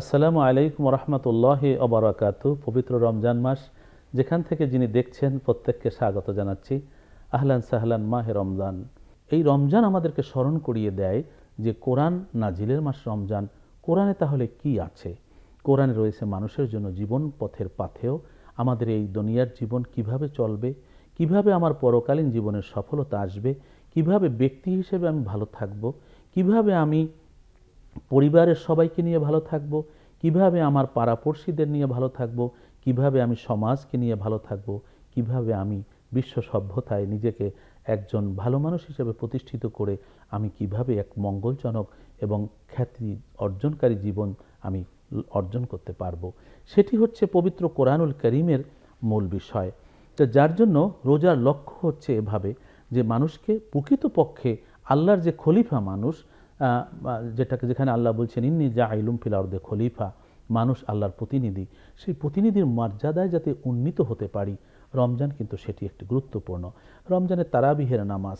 আসসালামু আলাইকুম রহমতুল্লাহ অবরাকাত পবিত্র রমজান মাস যেখান থেকে যিনি দেখছেন প্রত্যেককে স্বাগত জানাচ্ছি আহলান সাহলান মাহে রমজান এই রমজান আমাদেরকে স্মরণ করিয়ে দেয় যে কোরআন নাজিলের মাস রমজান কোরআনে তাহলে কি আছে কোরআনে রয়েছে মানুষের জন্য জীবন পথের পাথেও আমাদের এই দুনিয়ার জীবন কিভাবে চলবে কিভাবে আমার পরকালীন জীবনের সফলতা আসবে কিভাবে ব্যক্তি হিসেবে আমি ভালো থাকব কিভাবে আমি পরিবারের সবাইকে নিয়ে ভালো থাকব কিভাবে আমার পাড়াপড়শিদের নিয়ে ভালো থাকবো কিভাবে আমি সমাজকে নিয়ে ভালো থাকব কিভাবে আমি বিশ্ব সভ্যতায় নিজেকে একজন ভালো মানুষ হিসেবে প্রতিষ্ঠিত করে আমি কিভাবে এক মঙ্গলজনক এবং খ্যাতি অর্জনকারী জীবন আমি অর্জন করতে পারবো সেটি হচ্ছে পবিত্র কোরআনুল করিমের মূল বিষয় তো যার জন্য রোজার লক্ষ্য হচ্ছে এভাবে যে মানুষকে প্রকৃতপক্ষে আল্লাহর যে খলিফা মানুষ যেটাকে যেখানে আল্লাহ বলছেন ইন্নি যা আইলুম ফিলাউদে খলিফা মানুষ আল্লাহর প্রতিনিধি সেই প্রতিনিধির মর্যাদায় যাতে উন্নীত হতে পারি রমজান কিন্তু সেটি একটি গুরুত্বপূর্ণ রমজানের তারাবিহের নামাজ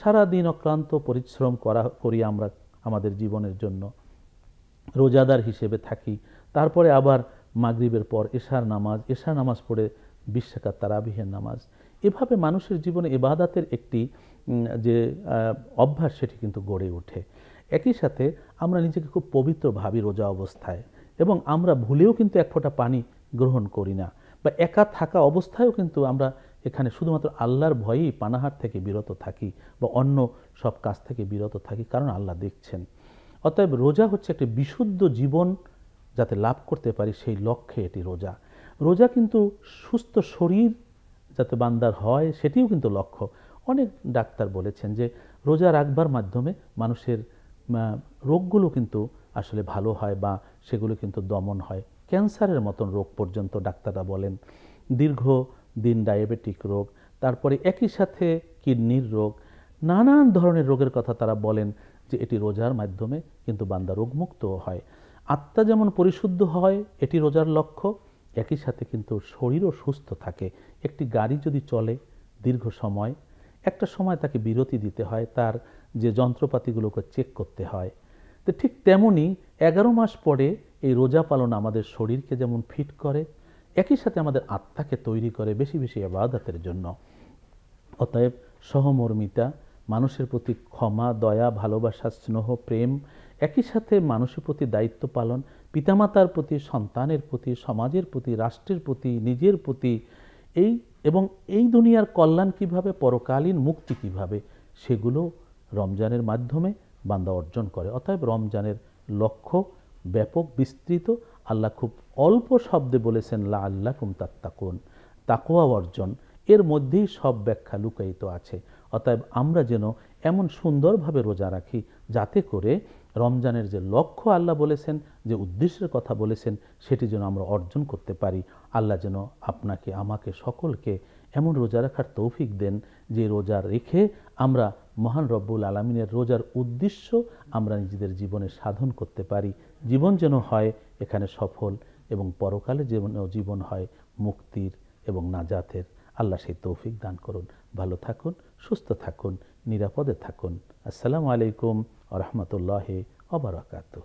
সারা দিন অক্লান্ত পরিশ্রম করা করি আমরা আমাদের জীবনের জন্য রোজাদার হিসেবে থাকি তারপরে আবার মাগরীবের পর এশার নামাজ এশার নামাজ পড়ে বিশ্বাকার তারাবিহের নামাজ এভাবে মানুষের জীবনে এবাদাতের একটি যে অভ্যাস সেটি কিন্তু গড়ে ওঠে একই সাথে আমরা নিজেকে খুব পবিত্র ভাবি রোজা অবস্থায় এবং আমরা ভুলেও কিন্তু এক ফোঁটা পানি গ্রহণ করি না বা একা থাকা অবস্থায়ও কিন্তু আমরা এখানে শুধুমাত্র আল্লাহর ভয়েই পানাহার থেকে বিরত থাকি বা অন্য সব কাজ থেকে বিরত থাকি কারণ আল্লাহ দেখছেন অতএব রোজা হচ্ছে একটি বিশুদ্ধ জীবন যাতে লাভ করতে পারি সেই লক্ষ্যে এটি রোজা রোজা কিন্তু সুস্থ শরীর যাতে বান্দার হয় সেটিও কিন্তু লক্ষ্য অনেক ডাক্তার বলেছেন যে রোজা রাখবার মাধ্যমে মানুষের রোগগুলো কিন্তু আসলে ভালো হয় বা সেগুলো কিন্তু দমন হয় ক্যান্সারের মতন রোগ পর্যন্ত ডাক্তাররা বলেন দীর্ঘ দিন ডায়াবেটিক রোগ তারপরে একই সাথে কিডনির রোগ নানান ধরনের রোগের কথা তারা বলেন যে এটি রোজার মাধ্যমে কিন্তু বান্দা রোগমুক্ত হয় আত্মা যেমন পরিশুদ্ধ হয় এটি রোজার লক্ষ্য একই সাথে কিন্তু শরীরও সুস্থ থাকে একটি গাড়ি যদি চলে দীর্ঘ সময় একটা সময় তাকে বিরতি দিতে হয় তার যে যন্ত্রপাতিগুলোকে চেক করতে হয় তো ঠিক তেমনই এগারো মাস পরে এই রোজা পালন আমাদের শরীরকে যেমন ফিট করে একই সাথে আমাদের আত্মাকে তৈরি করে বেশি বেশি আবাদাতের জন্য অতএব সহমর্মিতা মানুষের প্রতি ক্ষমা দয়া ভালোবাসা স্নেহ প্রেম একই সাথে মানুষের প্রতি দায়িত্ব পালন পিতামাতার প্রতি সন্তানের প্রতি সমাজের প্রতি রাষ্ট্রের প্রতি নিজের প্রতি এই এবং এই দুনিয়ার কল্যাণ কিভাবে পরকালীন মুক্তি কিভাবে সেগুলো রমজানের মাধ্যমে বান্দা অর্জন করে অতএব রমজানের লক্ষ্য ব্যাপক বিস্তৃত আল্লাহ খুব অল্প শব্দে বলেছেন লা আল্লাহ কুম তাত্তাকুন তাকোয়া অর্জন এর মধ্যেই সব ব্যাখ্যা লুকায়িত আছে অতএব আমরা যেন এমন সুন্দরভাবে রোজা রাখি যাতে করে রমজানের যে লক্ষ্য আল্লাহ বলেছেন যে উদ্দেশ্যের কথা বলেছেন সেটি যেন আমরা অর্জন করতে পারি আল্লাহ যেন আপনাকে আমাকে সকলকে এমন রোজা রাখার তৌফিক দেন যে রোজা রেখে আমরা মহান রব্বুল আলমিনের রোজার উদ্দেশ্য আমরা নিজেদের জীবনে সাধন করতে পারি জীবন যেন হয় এখানে সফল এবং পরকালে যেন জীবন হয় মুক্তির এবং নাজাতের আল্লাহ সেই তৌফিক দান করুন ভালো থাকুন সুস্থ থাকুন নিরাপদে থাকুন আসসালামু আলাইকুম আ রহমতুল্লাহ অবরাকাতু